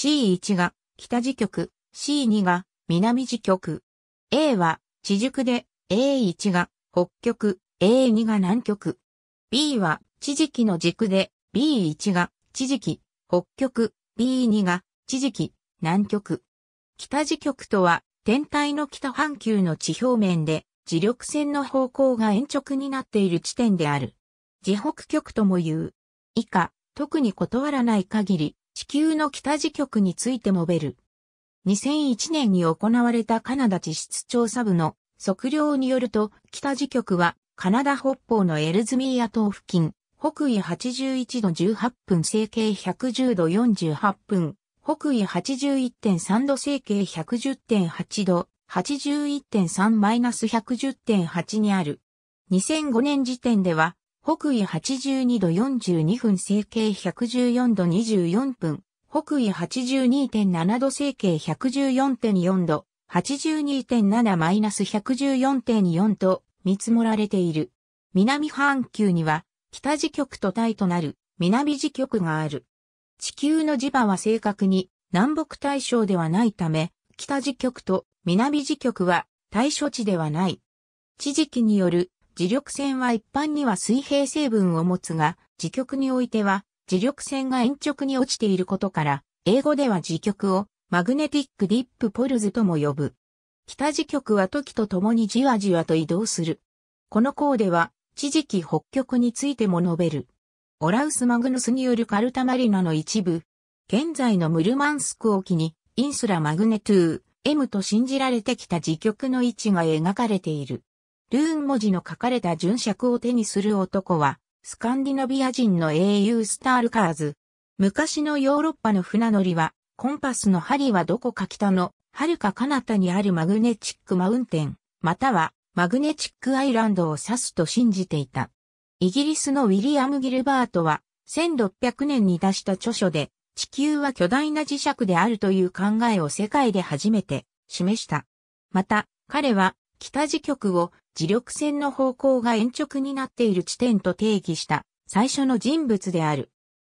C1 が北時局、C2 が南時局。A は地軸で A1 が北極、A2 が南極。B は地磁気の軸で B1 が地磁気、北極、B2 が地磁気、南極。北磁極とは天体の北半球の地表面で磁力線の方向が延直になっている地点である。磁北極とも言う。以下、特に断らない限り、地球の北時局について述べる。2001年に行われたカナダ地質調査部の測量によると、北時局はカナダ北方のエルズミーア島付近、北緯81度18分整形110度48分、北緯81.3度整形110.8度、81.3-110.8にある。2005年時点では北緯82度42分整形114度24分、北緯82.7度整形114.4度、82.7-114.4と見積もられている。南半球には北磁極と対となる南磁極がある。地球の磁場は正確に南北対称ではないため、北磁極と南磁極は対処地ではない。地磁気による磁力線は一般には水平成分を持つが、磁極においては、磁力線が鉛直に落ちていることから、英語では磁極をマグネティックディップポルズとも呼ぶ。北磁極は時とともにじわじわと移動する。この項では、地磁気北極についても述べる。オラウス・マグヌスによるカルタマリナの一部。現在のムルマンスク沖に、インスラ・マグネトゥー、M と信じられてきた磁極の位置が描かれている。ルーン文字の書かれた巡尺を手にする男は、スカンディナビア人の英雄スタールカーズ。昔のヨーロッパの船乗りは、コンパスの針はどこか北の、遥か彼方にあるマグネチックマウンテン、またはマグネチックアイランドを指すと信じていた。イギリスのウィリアム・ギルバートは、1600年に出した著書で、地球は巨大な磁石であるという考えを世界で初めて示した。また、彼は、北磁極を磁力線の方向が延直になっている地点と定義した最初の人物である。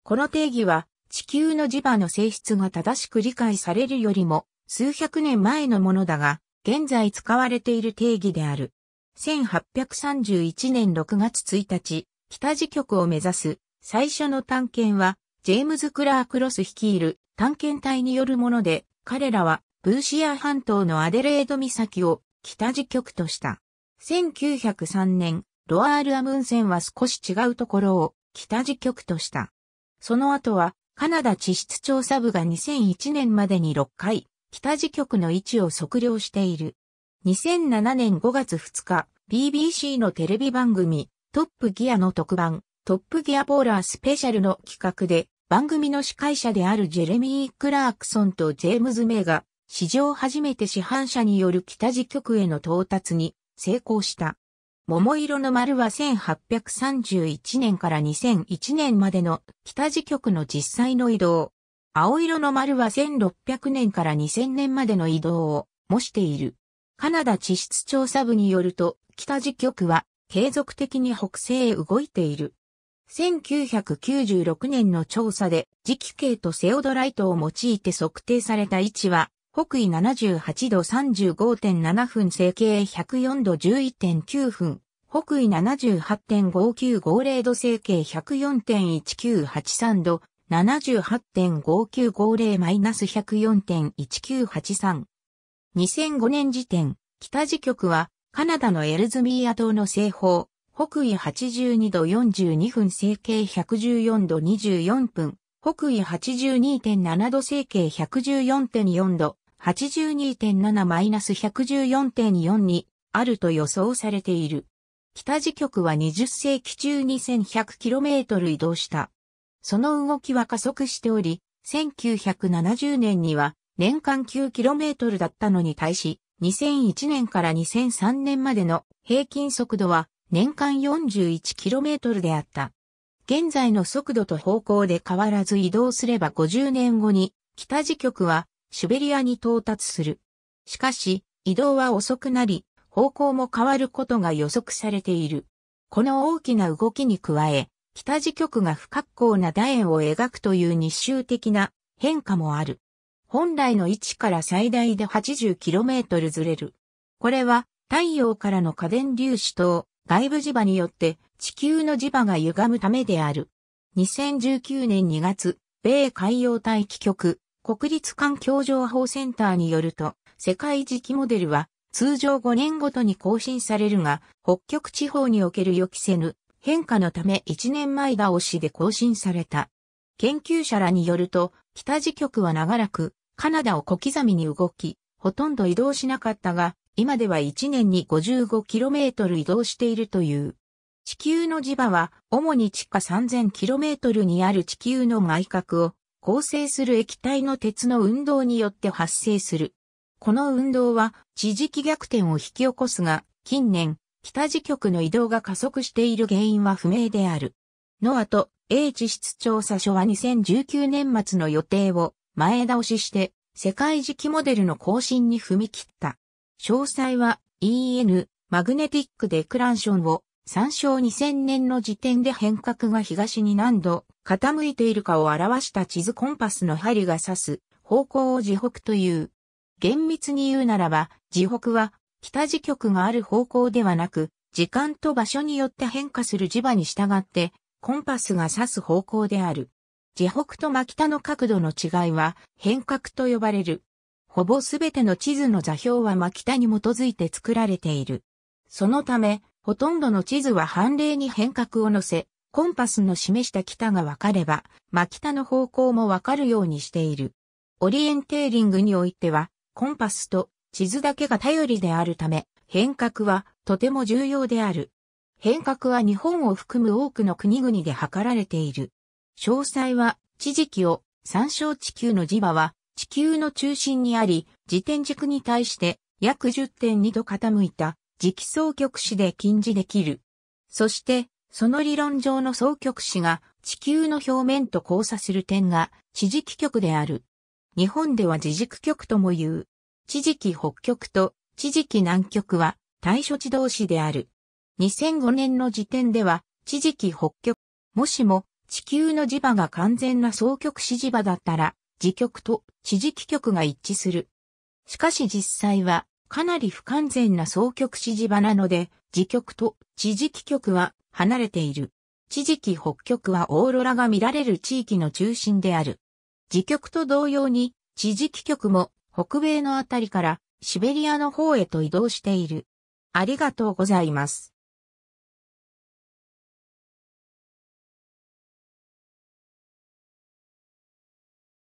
この定義は地球の磁場の性質が正しく理解されるよりも数百年前のものだが、現在使われている定義である。1831年6月1日、北磁局を目指す最初の探検は、ジェームズ・クラーク・ロス率いる探検隊によるもので、彼らはブーシア半島のアデレード岬を北磁局とした。1903年、ロアール・アムンセンは少し違うところを北事局とした。その後は、カナダ地質調査部が2001年までに6回、北事局の位置を測量している。2007年5月2日、BBC のテレビ番組、トップギアの特番、トップギアポーラースペシャルの企画で、番組の司会者であるジェレミー・クラークソンとジェームズ・メイが、史上初めて市販車による北時局への到達に成功した。桃色の丸は1831年から2001年までの北時局の実際の移動。青色の丸は1600年から2000年までの移動を模している。カナダ地質調査部によると、北時局は継続的に北西へ動いている。1996年の調査で磁気系とセオドライトを用いて測定された位置は北緯78度35.7分西形104度11.9分、北緯78.5950度西形104.1983度、78.5950-104.1983。2005年時点、北時局は、カナダのエルズミーア島の西方、北緯82度42分西形114度24分、北緯82.7度西形114.4度、82.7-114.4にあると予想されている。北時局は20世紀中 2100km 移動した。その動きは加速しており、1970年には年間 9km だったのに対し、2001年から2003年までの平均速度は年間 41km であった。現在の速度と方向で変わらず移動すれば50年後に北時局はシベリアに到達する。しかし、移動は遅くなり、方向も変わることが予測されている。この大きな動きに加え、北時局が不格好な楕円を描くという日周的な変化もある。本来の位置から最大で 80km ずれる。これは太陽からの家電粒子と外部磁場によって地球の磁場が歪むためである。2019年2月、米海洋大気局国立環境情報センターによると、世界時期モデルは通常5年ごとに更新されるが、北極地方における予期せぬ変化のため1年前倒しで更新された。研究者らによると、北時局は長らくカナダを小刻みに動き、ほとんど移動しなかったが、今では1年に 55km 移動しているという。地球の磁場は主に地下 3000km にある地球の外角を構成する液体の鉄の運動によって発生する。この運動は地磁気逆転を引き起こすが、近年、北磁極の移動が加速している原因は不明である。ノアと A 地質調査所は2019年末の予定を前倒しして、世界磁気モデルの更新に踏み切った。詳細は EN マグネティックデクランションを参照2000年の時点で変革が東に何度傾いているかを表した地図コンパスの針が指す方向を自北という。厳密に言うならば、自北は北時局がある方向ではなく、時間と場所によって変化する磁場に従って、コンパスが指す方向である。自北と真北の角度の違いは変革と呼ばれる。ほぼすべての地図の座標は真北に基づいて作られている。そのため、ほとんどの地図は判例に変革を載せ、コンパスの示した北が分かれば、真北の方向も分かるようにしている。オリエンテーリングにおいては、コンパスと地図だけが頼りであるため、変革はとても重要である。変革は日本を含む多くの国々で図られている。詳細は、地磁気を、参照地球の磁場は、地球の中心にあり、自転軸に対して約10.2度傾いた磁気総極子で近似できる。そして、その理論上の双極子が地球の表面と交差する点が地軸極である。日本では地軸極とも言う。地軸北極と地軸南極は対処地同士である。2005年の時点では地軸北極、もしも地球の磁場が完全な双極子磁場だったら、磁極と地軸極が一致する。しかし実際はかなり不完全な双極子磁場なので、磁極と地磁気極は離れている。地時期北極はオーロラが見られる地域の中心である。時極と同様に、地磁気極も北米のあたりからシベリアの方へと移動している。ありがとうございます。